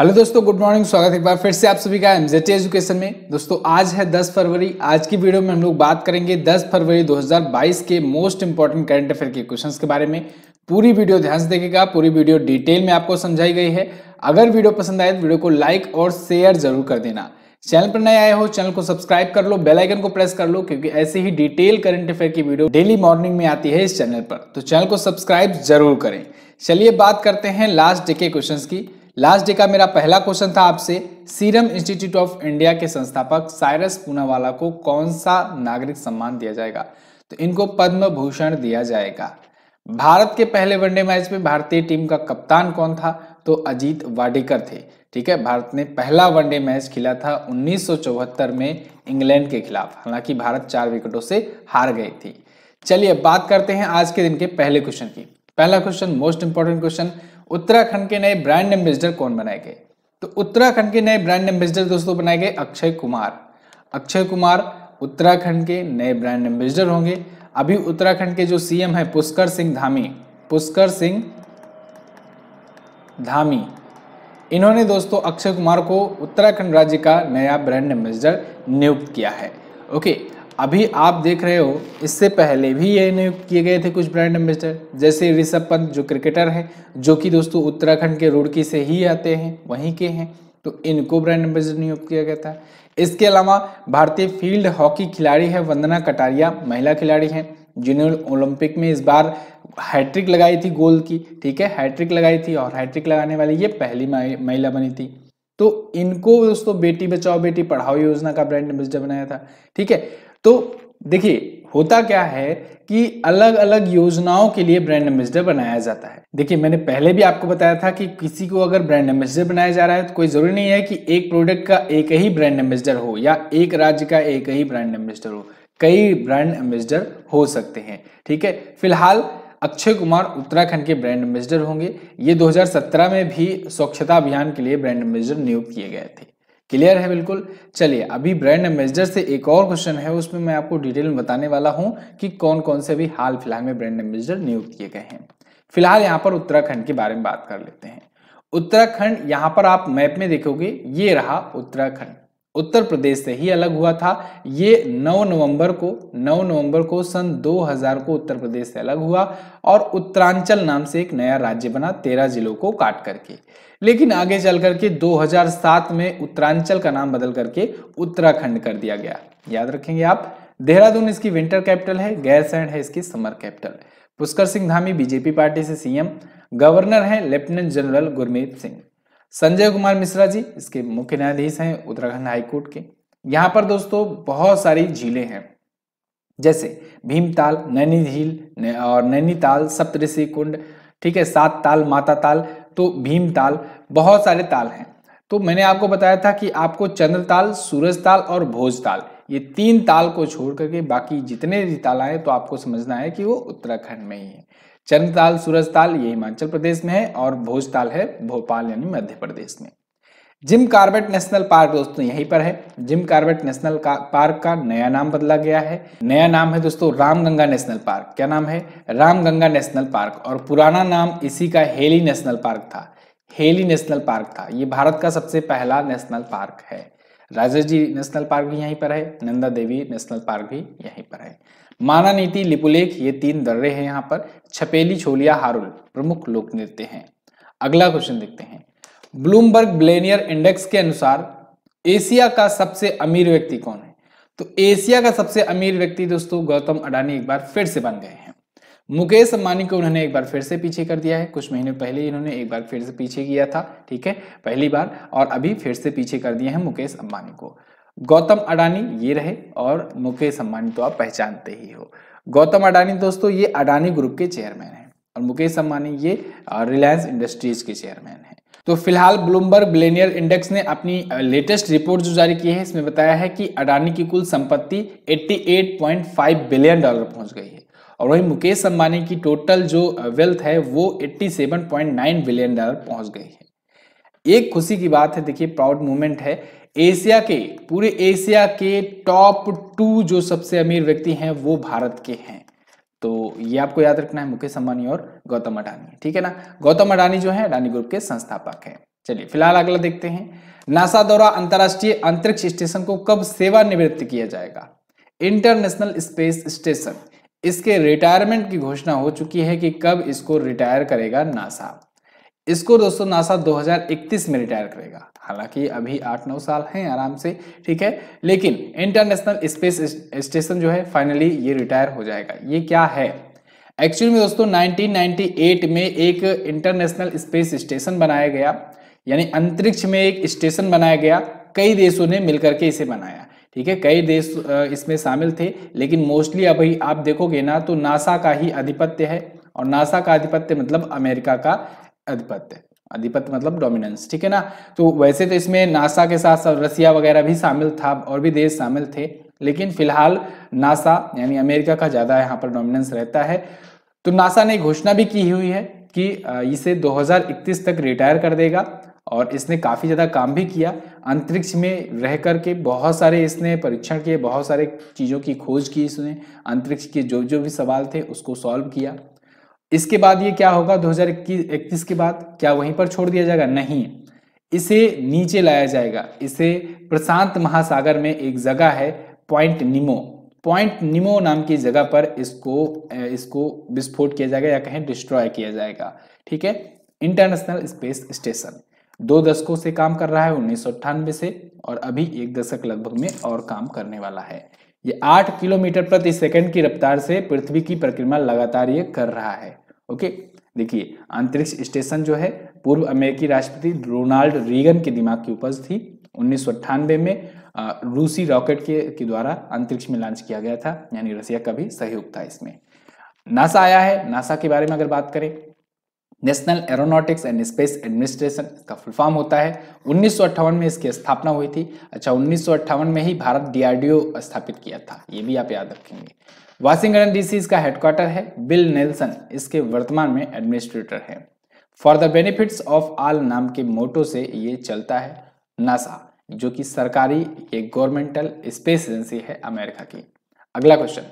Hello दोस्तों good morning स्वागत है एक बार फिर से आप सभी का एमजेटी एजुकेशन में दोस्तों आज है 10 फरवरी आज की वीडियो में हम लोग बात करेंगे 10 फरवरी 2022 के मोस्ट इंपॉर्टेंट करंट अफेयर के क्वेश्चंस के बारे में पूरी वीडियो ध्यान से देखेगा पूरी वीडियो डिटेल में आपको समझाई गई है अगर वीडियो पसंद आए तो वीडियो को लाइक और शेयर जरूर कर देना चैनल पर नए आए हो चैनल को सब्सक्राइब कर लो बेल आइकन को प्रेस कर लो क्योंकि ऐसे ही डिटेल करंट अफेयर की वीडियो डेली मॉर्निंग में आती है इस चैनल पर तो चैनल को सब्सक्राइब जरूर करें चलिए बात करते हैं लास्ट डे के क्वेश्चंस की लास्ट डे का मेरा पहला क्वेश्चन था आपसे सीरम इंस्टीट्यूट ऑफ इंडिया के संस्थापक साइरस पूनावाला को कौन सा नागरिक सम्मान दिया जाएगा तो इनको पद्म भूषण दिया जाएगा भारत के पहले वनडे मैच में भारतीय टीम का कप्तान कौन था तो अजीत वाडेकर थे ठीक है भारत ने पहला वनडे मैच खेला था उन्नीस में इंग्लैंड के खिलाफ हालांकि भारत चार विकेटों से हार गए थी चलिए बात करते हैं आज के दिन के पहले क्वेश्चन की पहला question most important question Uttarakhand के नए ब्रांड एम्बेसडर कौन बनाए गए तो उत्तराखंड के नए ब्रांड एम्बेसडर दोस्तों बनाए गए अक्षय कुमार अक्षय कुमार उत्तराखंड के नए ब्रांड एम्बेसडर होंगे अभी उत्तराखंड के जो सीएम है पुष्कर सिंह धामी पुष्कर सिंह धामी इन्होंने दोस्तों अक्षय कुमार को उत्तराखंड राज्य का नया ब्रांड एम्बेसडर नियुक्त किया है ओके okay. अभी आप देख रहे हो इससे पहले भी ये नियुक्त किए गए थे कुछ ब्रांड एम्बेसडर जैसे ऋषभ पंत जो क्रिकेटर हैं जो कि दोस्तों उत्तराखंड के रुड़की से ही आते हैं वहीं के हैं तो इनको ब्रांड एम्बेसडर नियुक्त किया गया था इसके अलावा भारतीय फील्ड हॉकी खिलाड़ी है वंदना कटारिया महिला खिलाड़ी हैं जिन्होंने ओलंपिक में इस बार हैट्रिक लगाई थी गोल की ठीक है हैट्रिक लगाई थी और हैट्रिक लगाने वाली ये पहली महिला बनी थी तो इनको दोस्तों बेटी बचाओ बेटी पढ़ाओ योजना का ब्रांड एम्बेसडर बनाया था ठीक है तो देखिए होता क्या है कि अलग अलग योजनाओं के लिए ब्रांड एम्बेसडर बनाया जाता है देखिए मैंने पहले भी आपको बताया था कि किसी को अगर ब्रांड एम्बेसडर बनाया जा रहा है तो कोई जरूरी नहीं है कि एक प्रोडक्ट का एक ही ब्रांड एम्बेसडर हो या एक राज्य का एक ही ब्रांड एम्बेसडर हो कई ब्रांड एम्बेसडर हो सकते हैं ठीक है फिलहाल अक्षय कुमार उत्तराखंड के ब्रांड एम्बेसडर होंगे ये 2017 में भी स्वच्छता अभियान के लिए ब्रांड एम्बेसडर नियुक्त किए गए थे क्लियर है बिल्कुल चलिए अभी ब्रांड एम्बेसडर से एक और क्वेश्चन है उसमें मैं आपको डिटेल में बताने वाला हूँ कि कौन कौन से अभी हाल फिलहाल में ब्रांड एम्बेसडर नियुक्त किए गए हैं फिलहाल यहाँ पर उत्तराखंड के बारे में बात कर लेते हैं उत्तराखंड यहाँ पर आप मैप में देखोगे ये रहा उत्तराखंड उत्तर प्रदेश से ही अलग हुआ था ये 9 नवंबर को 9 नवंबर को सन 2000 को उत्तर प्रदेश से अलग हुआ और उत्तरांचल नाम से एक नया राज्य बना तेरह जिलों को काट करके लेकिन आगे चल करके 2007 में उत्तरांचल का नाम बदल करके उत्तराखंड कर दिया गया याद रखेंगे आप देहरादून इसकी विंटर कैपिटल है गैरसैंड है इसकी summer capital Pushkar Singh Dhami BJP party से सीएम गवर्नर है लेफ्टिनेंट जनरल गुरमीत सिंह संजय कुमार मिश्रा जी इसके मुख्य न्यायाधीश हैं उत्तराखंड हाईकोर्ट के यहाँ पर दोस्तों बहुत सारी झीलें हैं जैसे भीमताल नैनी झील और नैनीताल सप्तऋषि कुंड ठीक है सात ताल माता ताल तो भीमताल बहुत सारे ताल हैं तो मैंने आपको बताया था कि आपको चंद्रताल सूरज ताल और भोजताल ये तीन ताल को छोड़ करके बाकी जितने भी ताल आए तो आपको समझना है कि वो उत्तराखंड में ही है चरणताल सूरजताल ये हिमाचल प्रदेश में है और भोजताल है भोपाल यानी मध्य प्रदेश में जिम कार्बेट नेशनल पार्क दोस्तों यहीं पर है जिम कार्बेट नेशनल का, पार्क का नया नाम बदला गया है नया नाम है दोस्तों रामगंगा नेशनल पार्क क्या नाम है रामगंगा नेशनल पार्क और पुराना नाम इसी का हेली नेशनल पार्क था हेली नेशनल पार्क था ये भारत का सबसे पहला नेशनल पार्क है राजेश जी नेशनल पार्क भी यहीं पर है नंदा देवी नेशनल पार्क भी यहीं पर है माना नीति लिपुलेख ये तीन दर्रे हैं यहाँ पर छपेली छोलिया हारुल प्रमुख लोक नृत्य हैं अगला क्वेश्चन देखते हैं ब्लूमबर्ग ब्लेनियर इंडेक्स के अनुसार एशिया का सबसे अमीर व्यक्ति कौन है तो एशिया का सबसे अमीर व्यक्ति दोस्तों गौतम अडानी एक बार फिर से बन गए हैं मुकेश अंबानी को उन्होंने एक बार फिर से पीछे कर दिया है कुछ महीने पहले इन्होंने एक बार फिर से पीछे किया था ठीक है पहली बार और अभी फिर से पीछे कर दिए हैं मुकेश अंबानी को गौतम अडानी ये रहे और मुकेश अंबानी तो आप पहचानते ही हो गौतम अडानी दोस्तों ये अडानी ग्रुप के चेयरमैन हैं और मुकेश अंबानी ये रिलायंस इंडस्ट्रीज के चेयरमैन हैं तो फिलहाल ब्लूमबर्ग ब्लेनियर इंडेक्स ने अपनी लेटेस्ट रिपोर्ट जो जारी की है इसमें बताया है कि अडानी की कुल संपत्ति 88.5 बिलियन डॉलर पहुंच गई है और वहीं मुकेश अंबानी की टोटल जो वेल्थ है वो 87.9 बिलियन डॉलर पहुंच गई है एक खुशी की बात है देखिए प्राउड मूवमेंट है एशिया के पूरे एशिया के टॉप टू जो सबसे अमीर व्यक्ति हैं वो भारत के हैं तो ये आपको याद रखना है मुकेश अंबानी और गौतम अडानी ठीक है ना गौतम अडानी जो है अडानी ग्रुप के संस्थापक हैं चलिए फिलहाल अगला देखते हैं नासा द्वारा अंतर्राष्ट्रीय अंतरिक्ष स्टेशन को कब सेवानिवृत्त किया जाएगा इंटरनेशनल स्पेस स्टेशन इसके रिटायरमेंट की घोषणा हो चुकी है कि कब इसको रिटायर करेगा नासा इसको दोस्तों नासा 2031 में रिटायर करेगा हालांकि अभी आठ नौ साल हैं आराम से ठीक है लेकिन इंटरनेशनल स्पेस स्टेशन जो है फाइनली ये रिटायर हो जाएगा ये क्या है एक्चुअली में दोस्तों 1998 में एक इंटरनेशनल स्पेस स्टेशन बनाया गया यानी अंतरिक्ष में एक स्टेशन बनाया गया कई देशों ने मिलकर के इसे बनाया ठीक है कई देश इसमें शामिल थे लेकिन मोस्टली अभी आप देखोगे ना तो नासा का ही आधिपत्य है और नासा का आधिपत्य मतलब अमेरिका का आधिपत्य आधिपत्य मतलब डोमिनेंस ठीक है ना तो वैसे तो इसमें नासा के साथ साथ रसिया वगैरह भी शामिल था और भी देश शामिल थे लेकिन फिलहाल नासा यानी अमेरिका का ज़्यादा यहाँ पर डोमिनेंस रहता है तो नासा ने घोषणा भी की हुई है कि इसे 2031 तक रिटायर कर देगा और इसने काफ़ी ज़्यादा काम भी किया अंतरिक्ष में रह कर के बहुत सारे इसने परीक्षण किए बहुत सारे चीज़ों की खोज की इसने अंतरिक्ष के जो जो भी सवाल थे उसको सॉल्व किया इसके बाद ये क्या होगा दो हजार इक्कीस के बाद क्या वहीं पर छोड़ दिया जाएगा नहीं इसे नीचे लाया जाएगा इसे प्रशांत महासागर में एक जगह है पॉइंट निमो पॉइंट निमो नाम की जगह पर इसको इसको विस्फोट किया जाएगा या कहें डिस्ट्रॉय किया जाएगा ठीक है इंटरनेशनल स्पेस स्टेशन दो दशकों से काम कर रहा है उन्नीस से और अभी एक दशक लगभग में और काम करने वाला है ये आठ किलोमीटर प्रति सेकंड की रफ्तार से पृथ्वी की परिक्रमा लगातार ये कर रहा है ओके देखिए अंतरिक्ष स्टेशन जो है पूर्व अमेरिकी राष्ट्रपति रोनाल्ड रीगन के दिमाग की उपज थी उन्नीस में रूसी रॉकेट के, के द्वारा अंतरिक्ष में लॉन्च किया गया था यानी रसिया का भी सहयोग था इसमें नासा आया है नासा के बारे में अगर बात करें national aeronautics and space administration इसका फुल फॉर्म होता है उन्नीस में इसकी स्थापना हुई थी अच्छा उन्नीस में ही भारत डीआरडीओ स्थापित किया था ये भी आप याद रखेंगे वाशिंगटन डीसी इसका हेडक्वार्टर है बिल नेल्सन इसके वर्तमान में एडमिनिस्ट्रेटर है for the benefits of all नाम के मोटो से ये चलता है नासा जो कि सरकारी ये गवर्नमेंटल स्पेस एजेंसी है अमेरिका की अगला क्वेश्चन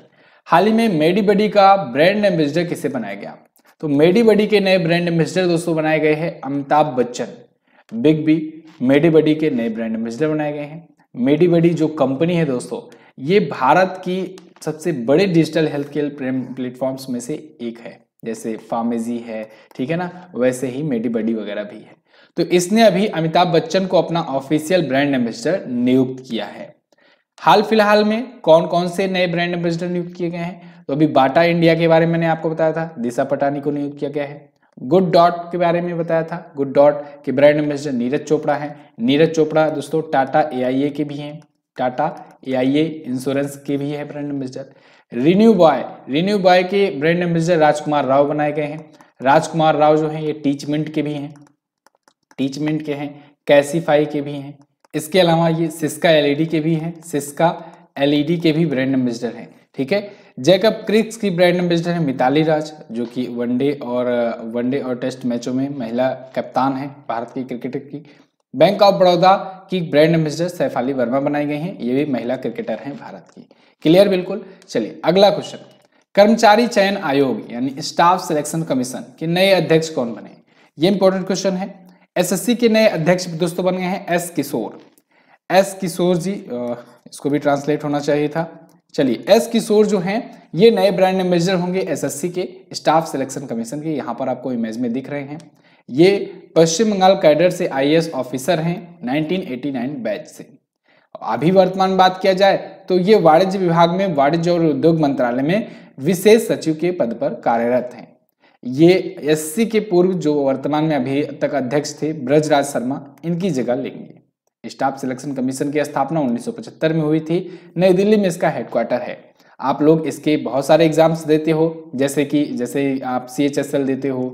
हाल ही में मेडीबडी का ब्रांड एम्बेसडर किसे बनाया गया तो मेडीबडी के नए ब्रांड एम्बेसडर दोस्तों बनाए गए हैं Amitabh Bachchan big B MediBuddy के नए ब्रांड एम्बेसडर बनाए गए हैं मेडीबडी जो कंपनी है दोस्तों ये भारत की सबसे बड़े डिजिटल हेल्थ केयर प्लेटफॉर्म्स में से एक है जैसे फार्मेजी है ठीक है ना वैसे ही मेडीबडी वगैरह भी है तो इसने अभी अमिताभ बच्चन को अपना ऑफिशियल ब्रांड एम्बेसडर नियुक्त किया है हाल फिलहाल में कौन कौन से नए ब्रांड एम्बेसडर नियुक्त किए गए हैं तो अभी बाटा इंडिया के बारे में मैंने आपको बताया था दिशा पटानी को नियुक्त किया गया है गुड डॉट के बारे में बताया था गुड डॉट के ब्रांड एम्बेसडर नीरज चोपड़ा है नीरज चोपड़ा दोस्तों टाटा ए के भी हैं टाटा एआईए इंश्योरेंस के भी है brand ambassador renew buy renew buy के ब्रांड एम्बेसडर राजकुमार राव बनाए गए हैं राजकुमार राव जो है ये टीचमेंट के भी हैं टीचमेंट के हैं कैसीफाई के भी हैं इसके अलावा ये सिस्का एलईडी e के भी हैं सिस्का एलईडी e के भी ब्रांड एम्बेसडर हैं ठीक है जैकब क्रिक्स की ब्रांड एम्बेसडर है मिताली राज जो कि वनडे और वनडे और टेस्ट मैचों में महिला कप्तान है भारत की क्रिकेट की बैंक ऑफ बड़ौदा की ब्रांड एम्बेसडर सैफाली वर्मा बनाई गई हैं ये भी महिला क्रिकेटर हैं भारत की क्लियर बिल्कुल चलिए अगला क्वेश्चन कर्मचारी चयन आयोग यानी स्टाफ सिलेक्शन कमीशन के नए अध्यक्ष कौन बने ये इंपॉर्टेंट क्वेश्चन है एसएससी के नए अध्यक्ष दोस्तों बन गए हैं एस किशोर एस किशोर जी इसको भी ट्रांसलेट होना चाहिए था चलिए एस किशोर जो हैं ये नए ब्रांड एम्बेसडर होंगे एसएससी के स्टाफ सिलेक्शन कमीशन के यहाँ पर आपको इमेज में दिख रहे हैं ये पश्चिम बंगाल कैडर से आईएएस ऑफिसर हैं 1989 बैच से अभी वर्तमान बात किया जाए तो ये वाणिज्य विभाग में वाणिज्य और उद्योग मंत्रालय में विशेष सचिव के पद पर कार्यरत हैं ये एससी के पूर्व जो वर्तमान में अभी तक अध्यक्ष थे ब्रजराज शर्मा इनकी जगह लेंगे स्टाफ सिलेक्शन कमीशन की स्थापना 1975 में हुई थी नई दिल्ली में इसका हेडक्वार्टर है आप लोग इसके बहुत सारे एग्ज़ाम्स देते हो जैसे कि जैसे आप सी एच एस एल देते हो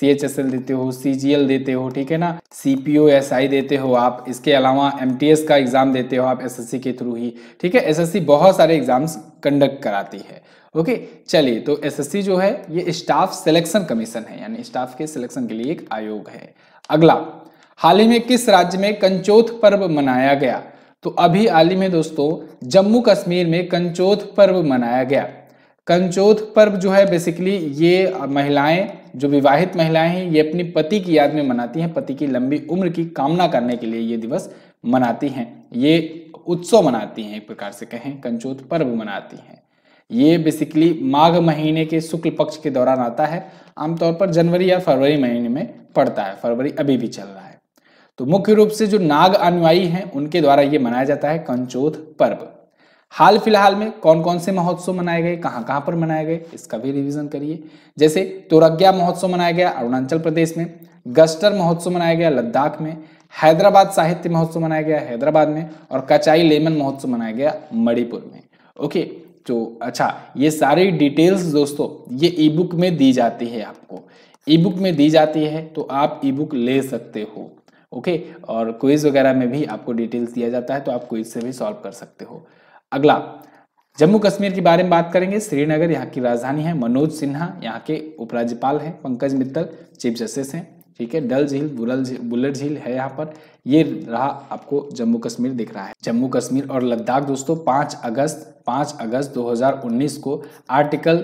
सी एच एस एल देते हो सी जी एल देते हो ठीक है ना C P O S I देते हो आप इसके अलावा एम टी एस का एग्ज़ाम देते हो आप एस एस सी के थ्रू ही ठीक है एस एस सी बहुत सारे एग्ज़ाम्स कंडक्ट कराती है ओके चलिए तो एस एस सी जो है ये स्टाफ सिलेक्शन कमीशन है यानी स्टाफ के सिलेक्शन के लिए एक आयोग है अगला हाल ही में किस राज्य में कंचोथ पर्व मनाया गया तो अभी हाल ही में दोस्तों जम्मू कश्मीर में कंचोथ पर्व मनाया गया कंचोथ पर्व जो है बेसिकली ये महिलाएं जो विवाहित महिलाएं हैं ये अपने पति की याद में मनाती हैं पति की लंबी उम्र की कामना करने के लिए ये दिवस मनाती हैं ये उत्सव मनाती हैं एक प्रकार से कहें कंचोथ पर्व मनाती हैं ये बेसिकली माघ महीने के शुक्ल पक्ष के दौरान आता है आमतौर पर जनवरी या फरवरी महीने में पड़ता है फरवरी अभी भी चल रहा है तो मुख्य रूप से जो नाग अनुयायी हैं उनके द्वारा ये मनाया जाता है कंचोध पर्व हाल फिलहाल में कौन कौन से महोत्सव मनाए गए कहाँ कहाँ पर मनाए गए इसका भी रिवीजन करिए जैसे तोरग्या महोत्सव मनाया गया अरुणाचल प्रदेश में गस्टर महोत्सव मनाया गया लद्दाख में हैदराबाद साहित्य महोत्सव मनाया गया हैदराबाद में और कचाई लेमन महोत्सव मनाया गया मणिपुर में ओके तो अच्छा ये सारी डिटेल्स दोस्तों ये ई बुक में दी जाती है आपको ई बुक में दी जाती है तो आप ई बुक ले सकते हो ओके और क्विज वगैरह में भी आपको डिटेल्स दिया जाता है तो आप क्विज से भी सॉल्व कर सकते हो अगला जम्मू कश्मीर के बारे में बात करेंगे श्रीनगर यहाँ की राजधानी है मनोज सिन्हा यहाँ के उपराज्यपाल हैं पंकज मित्तल चीफ जस्टिस हैं ठीक है डल झील बुरल झील बुलर झील है यहाँ पर ये रहा आपको जम्मू कश्मीर दिख रहा है जम्मू कश्मीर और लद्दाख दोस्तों पाँच अगस्त पाँच अगस्त 2019 को आर्टिकल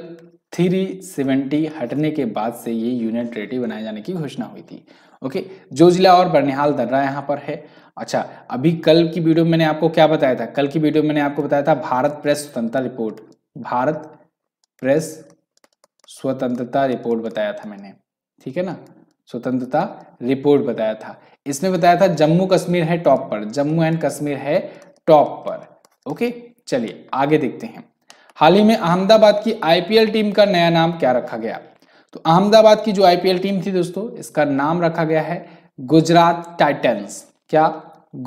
थ्री सेवेंटी हटने के बाद से ये यूनियन टेरेटरी बनाए जाने की घोषणा हुई थी ओके जो जिला और बरनिहाल दर्रा यहाँ पर है अच्छा अभी कल की वीडियो मैंने आपको क्या बताया था कल की वीडियो मैंने आपको बताया था भारत प्रेस स्वतंत्रता रिपोर्ट भारत प्रेस स्वतंत्रता रिपोर्ट बताया था मैंने ठीक है ना स्वतंत्रता रिपोर्ट बताया था इसमें बताया था जम्मू कश्मीर है टॉप पर जम्मू एंड कश्मीर है टॉप पर ओके चलिए आगे देखते हैं हाल ही में अहमदाबाद की आईपीएल टीम का नया नाम क्या रखा गया तो अहमदाबाद की जो आईपीएल टीम थी दोस्तों इसका नाम रखा गया है गुजरात टाइटन्स क्या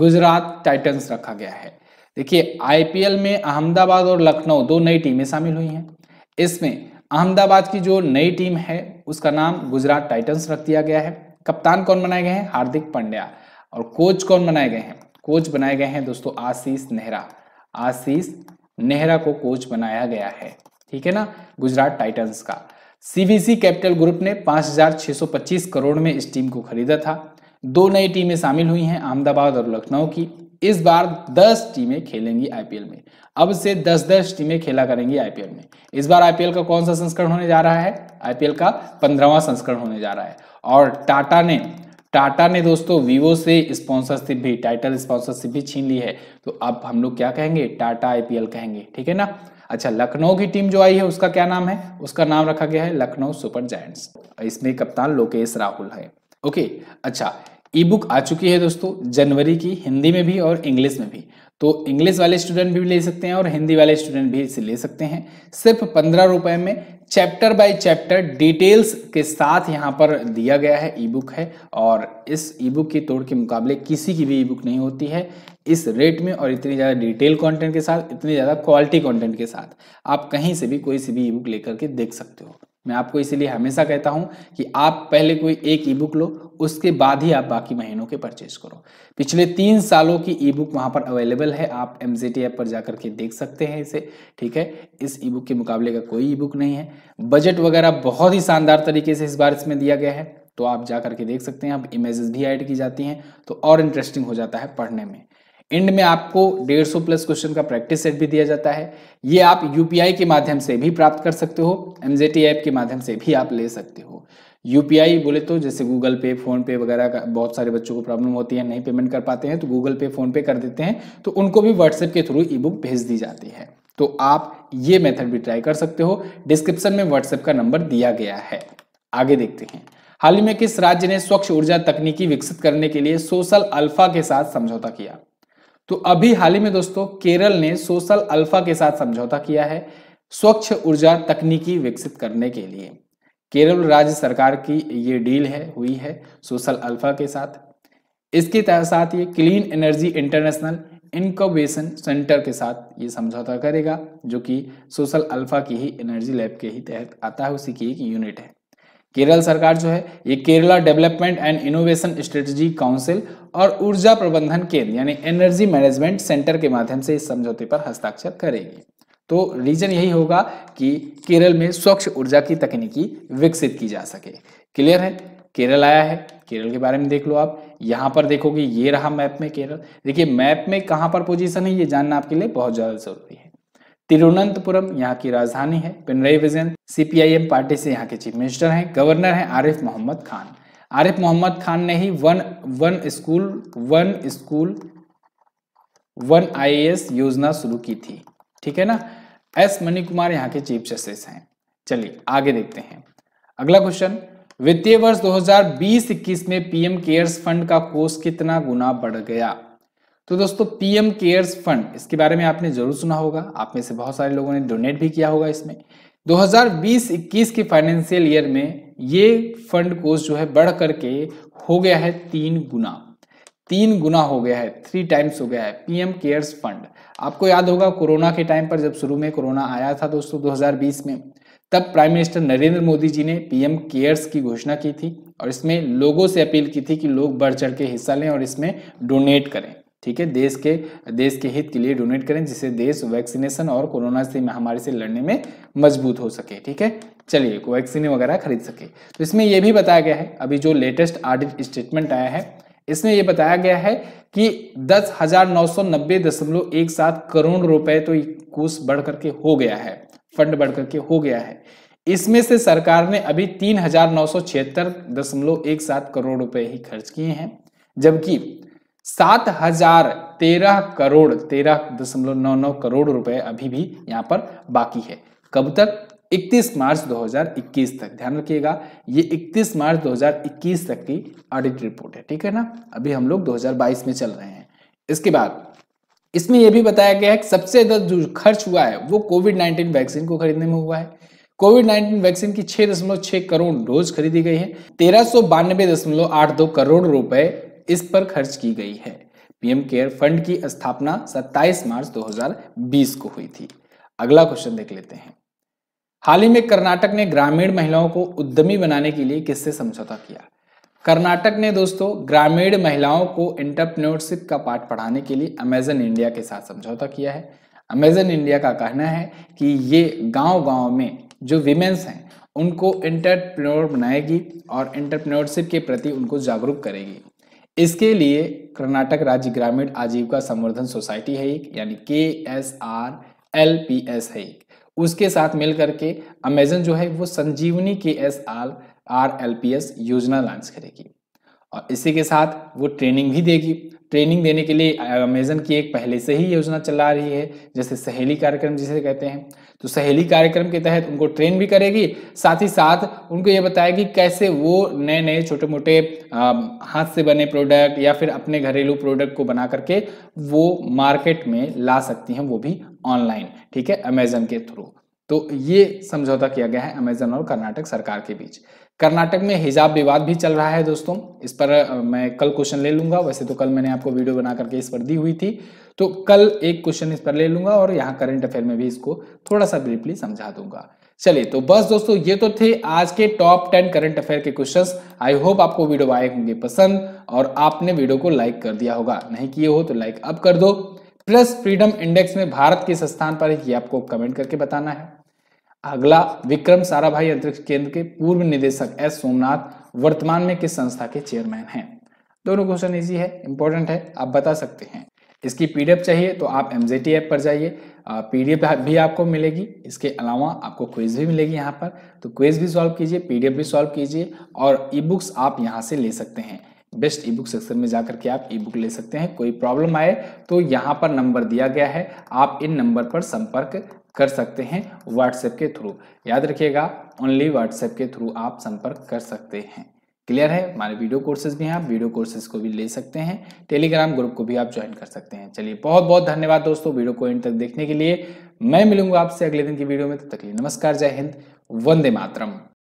गुजरात टाइटन्स रखा गया है देखिए आईपीएल में अहमदाबाद और लखनऊ दो नई टीमें शामिल हुई हैं इसमें अहमदाबाद की जो नई टीम है उसका नाम गुजरात टाइटन्स रख दिया गया है कप्तान कौन बनाए गए हैं हार्दिक पांड्या और कोच कौन बनाए गए हैं कोच बनाए गए हैं दोस्तों आशीष नेहरा आशीष नेहरा को कोच बनाया गया है ठीक है ना गुजरात टाइटन्स का सीवीसी कैपिटल ग्रुप ने 5,625 करोड़ में इस टीम को खरीदा था दो नई टीमें शामिल हुई हैं अहमदाबाद और लखनऊ की इस बार 10 टीमें खेलेंगी आईपीएल में अब से 10-10 टीमें खेला करेंगी आईपीएल में इस बार आईपीएल का कौन सा संस्करण होने जा रहा है आईपीएल का पंद्रहवा संस्करण होने जा रहा है और टाटा ने टाटा ने दोस्तों वीवो से स्पॉन्सरशिप भी टाइटल स्पॉन्सरशिप भी छीन ली है तो अब हम लोग क्या कहेंगे टाटा आईपीएल कहेंगे ठीक है ना अच्छा लखनऊ की टीम जो आई है उसका क्या नाम है उसका नाम रखा गया है लखनऊ सुपर जैंट्स इसमें कप्तान लोकेश राहुल है ओके अच्छा ई बुक आ चुकी है दोस्तों जनवरी की हिंदी में भी और इंग्लिश में भी तो इंग्लिश वाले स्टूडेंट भी ले सकते हैं और हिंदी वाले स्टूडेंट भी इसे ले सकते हैं सिर्फ पंद्रह रुपए में चैप्टर बाय चैप्टर डिटेल्स के साथ यहाँ पर दिया गया है ई बुक है और इस ई बुक की तोड़ के मुकाबले किसी की भी ई बुक नहीं होती है इस रेट में और इतनी ज़्यादा डिटेल कंटेंट के साथ इतनी ज़्यादा क्वालिटी कंटेंट के साथ आप कहीं से भी कोई सी भी ई बुक लेकर के देख सकते हो मैं आपको इसीलिए हमेशा कहता हूं कि आप पहले कोई एक ई बुक लो उसके बाद ही आप बाकी महीनों के परचेज करो पिछले तीन सालों की ई बुक वहां पर अवेलेबल है आप एम ऐप पर जाकर के देख सकते हैं इसे ठीक है इस ई बुक के मुकाबले का कोई ई बुक नहीं है बजट वगैरह बहुत ही शानदार तरीके से इस बार इसमें दिया गया है तो आप जा करके देख सकते हैं अब इमेजेस भी ऐड की जाती हैं तो और इंटरेस्टिंग हो जाता है पढ़ने में एंड में आपको 150 प्लस क्वेश्चन का प्रैक्टिस सेट भी दिया जाता है ये आप यूपीआई के माध्यम से भी प्राप्त कर सकते हो एमजेटी ऐप के माध्यम से भी आप ले सकते हो यूपीआई बोले तो जैसे गूगल पे फोन पे वगैरह का बहुत सारे बच्चों को प्रॉब्लम होती है नहीं पेमेंट कर पाते हैं तो गूगल पे फोन पे कर देते हैं तो उनको भी व्हाट्सएप के थ्रू ई बुक भेज दी जाती है तो आप ये मेथड भी ट्राई कर सकते हो डिस्क्रिप्शन में व्हाट्सएप का नंबर दिया गया है आगे देखते हैं हाल ही में किस राज्य ने स्वच्छ ऊर्जा तकनीकी विकसित करने के लिए सोशल अल्फा के साथ समझौता किया तो अभी हाल ही में दोस्तों केरल ने सोशल अल्फा के साथ समझौता किया है स्वच्छ ऊर्जा तकनीकी विकसित करने के लिए केरल राज्य सरकार की ये डील है हुई है सोशल अल्फा के साथ इसके साथ ये clean energy international incubation centre के साथ ये समझौता करेगा जो कि सोशल अल्फा की ही एनर्जी लैब के ही तहत आता है उसी की एक यूनिट है केरल सरकार जो है ये Kerala development and innovation strategy council और ऊर्जा प्रबंधन केंद्र यानी एनर्जी मैनेजमेंट सेंटर के माध्यम से इस समझौते पर हस्ताक्षर करेगी तो रीजन यही होगा कि केरल में स्वच्छ ऊर्जा की तकनीकी विकसित की जा सके क्लियर है केरल आया है केरल के बारे में देख लो आप यहाँ पर देखोगे ये रहा मैप में केरल देखिए मैप में कहाँ पर पोजीशन है ये जानना आपके लिए बहुत ज़्यादा जरूरी है तिरुवनंतपुरम यहाँ की राजधानी है पिनरई विजन सीपीआईएम पार्टी से यहाँ के चीफ मिनिस्टर हैं गवर्नर हैं आरिफ मोहम्मद खान आरिफ मोहम्मद खान ने ही one one school one school one IAS योजना शुरू की थी ठीक है ना एस मनी कुमार यहाँ के चीफ जस्टिस हैं चलिए आगे देखते हैं अगला क्वेश्चन वित्तीय वर्ष दो हजार में पीएम केयर्स फंड का कोष कितना गुना बढ़ गया तो दोस्तों पीएम केयर्स फंड इसके बारे में आपने जरूर सुना होगा आप में से बहुत सारे लोगों ने डोनेट भी किया होगा इसमें 2020-21 के फाइनेंशियल ईयर में ये फंड कोष जो है बढ़ करके हो गया है तीन गुना तीन गुना हो गया है थ्री टाइम्स हो गया है पीएम केयर्स फंड आपको याद होगा कोरोना के टाइम पर जब शुरू में कोरोना आया था दोस्तों 2020 में तब प्राइम मिनिस्टर नरेंद्र मोदी जी ने पीएम केयर्स की घोषणा की थी और इसमें लोगों से अपील की थी कि लोग बढ़ चढ़ के हिस्सा लें और इसमें डोनेट करें ठीक है देश के देश के हित के लिए डोनेट करें जिससे देश वैक्सीनेशन और कोरोना से महामारी से लड़ने में मजबूत हो सके ठीक है चलिए वैक्सीन वगैरह खरीद सके तो इसमें यह भी बताया गया है अभी जो लेटेस्ट ऑडिट स्टेटमेंट आया है इसमें यह बताया गया है कि दस हजार नौ सौ नब्बे दशमलव एक सात करोड़ रुपए तो कोष बढ़ करके हो गया है फंड बढ़ करके हो गया है इसमें से सरकार ने अभी तीन हजार नौ सौ छिहत्तर दशमलव एक सात करोड़ रुपए ही खर्च किए हैं जबकि सात हजार तेरह करोड़ तेरह दशमलव नौ नौ करोड़ रुपए अभी भी यहां पर बाकी है कब तक 31 मार्च 2021 तक ध्यान रखिएगा ये 31 मार्च 2021 तक की ऑडिट रिपोर्ट है ठीक है ना अभी हम लोग 2022 में चल रहे हैं इसके बाद इसमें यह भी बताया गया है कि सबसे ज्यादा जो खर्च हुआ है वो कोविड 19 वैक्सीन को खरीदने में हुआ है कोविड 19 वैक्सीन की 6.6 करोड़ डोज खरीदी गई है तेरह करोड़ रुपए इस पर खर्च की गई है पीएम केयर फंड की स्थापना 27 मार्च 2020 को हुई थी अगला क्वेश्चन देख लेते हैं हाल ही में कर्नाटक ने ग्रामीण महिलाओं को उद्यमी बनाने के लिए किससे समझौता किया कर्नाटक ने दोस्तों ग्रामीण महिलाओं को एंटरप्रेन्योरशिप का पाठ पढ़ाने के लिए अमेजन इंडिया के साथ समझौता किया है अमेजन इंडिया का कहना है कि ये गांव-गांव में जो विमेंस हैं उनको एंटरप्रेन्योर बनाएगी और एंटरप्रेन्योरशिप के प्रति उनको जागरूक करेगी इसके लिए कर्नाटक राज्य ग्रामीण आजीविका संवर्धन सोसाइटी है एक यानी K S R L P S है एक उसके साथ मिलकर के अमेजन जो है वो Sanjivani K S R R L P S योजना लॉन्च करेगी और इसी के साथ वो ट्रेनिंग भी देगी ट्रेनिंग देने के लिए अमेजन की एक पहले से ही योजना चला रही है जैसे सहेली कार्यक्रम जिसे कहते हैं तो सहेली कार्यक्रम के तहत उनको ट्रेन भी करेगी साथ ही साथ उनको ये बताएगी कैसे वो नए नए छोटे मोटे हाथ से बने प्रोडक्ट या फिर अपने घरेलू प्रोडक्ट को बना करके वो मार्केट में ला सकती हैं वो भी ऑनलाइन ठीक है अमेजन के थ्रू तो ये समझौता किया गया है अमेजन और कर्नाटक सरकार के बीच कर्नाटक में हिजाब विवाद भी चल रहा है दोस्तों इस पर मैं कल क्वेश्चन ले लूंगा वैसे तो कल मैंने आपको वीडियो बना करके इस पर दी हुई थी तो कल एक क्वेश्चन इस पर ले लूंगा और यहाँ करंट अफेयर में भी इसको थोड़ा सा ब्रीफली समझा दूंगा चलिए तो बस दोस्तों ये तो थे आज के टॉप टेन करंट अफेयर के क्वेश्चंस आई होप आपको वीडियो आए होंगे पसंद और आपने वीडियो को लाइक कर दिया होगा नहीं किए हो तो लाइक अब कर दो प्रेस फ्रीडम इंडेक्स में भारत किस स्थान पर है ये आपको कमेंट करके बताना है अगला विक्रम साराभाई अंतरिक्ष केंद्र के पूर्व निदेशक एस सोमनाथ वर्तमान में किस संस्था के चेयरमैन हैं दोनों क्वेश्चन इजी है इंपॉर्टेंट है आप बता सकते हैं इसकी पीडीएफ चाहिए तो आप एमजेटी ऐप पर जाइए पीडीएफ भी आपको मिलेगी इसके अलावा आपको क्विज भी मिलेगी यहाँ पर तो क्विज भी सॉल्व कीजिए पीडीएफ भी सॉल्व कीजिए और ई बुक्स आप यहाँ से ले सकते हैं बेस्ट ई बुक सेक्शन में जाकर के आप ई बुक ले सकते हैं कोई प्रॉब्लम आए तो यहाँ पर नंबर दिया गया है आप इन नंबर पर संपर्क कर सकते हैं व्हाट्सएप के थ्रू याद रखिएगा ओनली व्हाट्सएप के थ्रू आप संपर्क कर सकते हैं क्लियर है हमारे वीडियो कोर्सेज भी हैं आप वीडियो कोर्सेज को भी ले सकते हैं टेलीग्राम ग्रुप को भी आप ज्वाइन कर सकते हैं चलिए बहुत बहुत धन्यवाद दोस्तों वीडियो को एंड तक देखने के लिए मैं मिलूंगा आपसे अगले दिन की वीडियो में तब तो तक लिए नमस्कार जय हिंद वंदे मातरम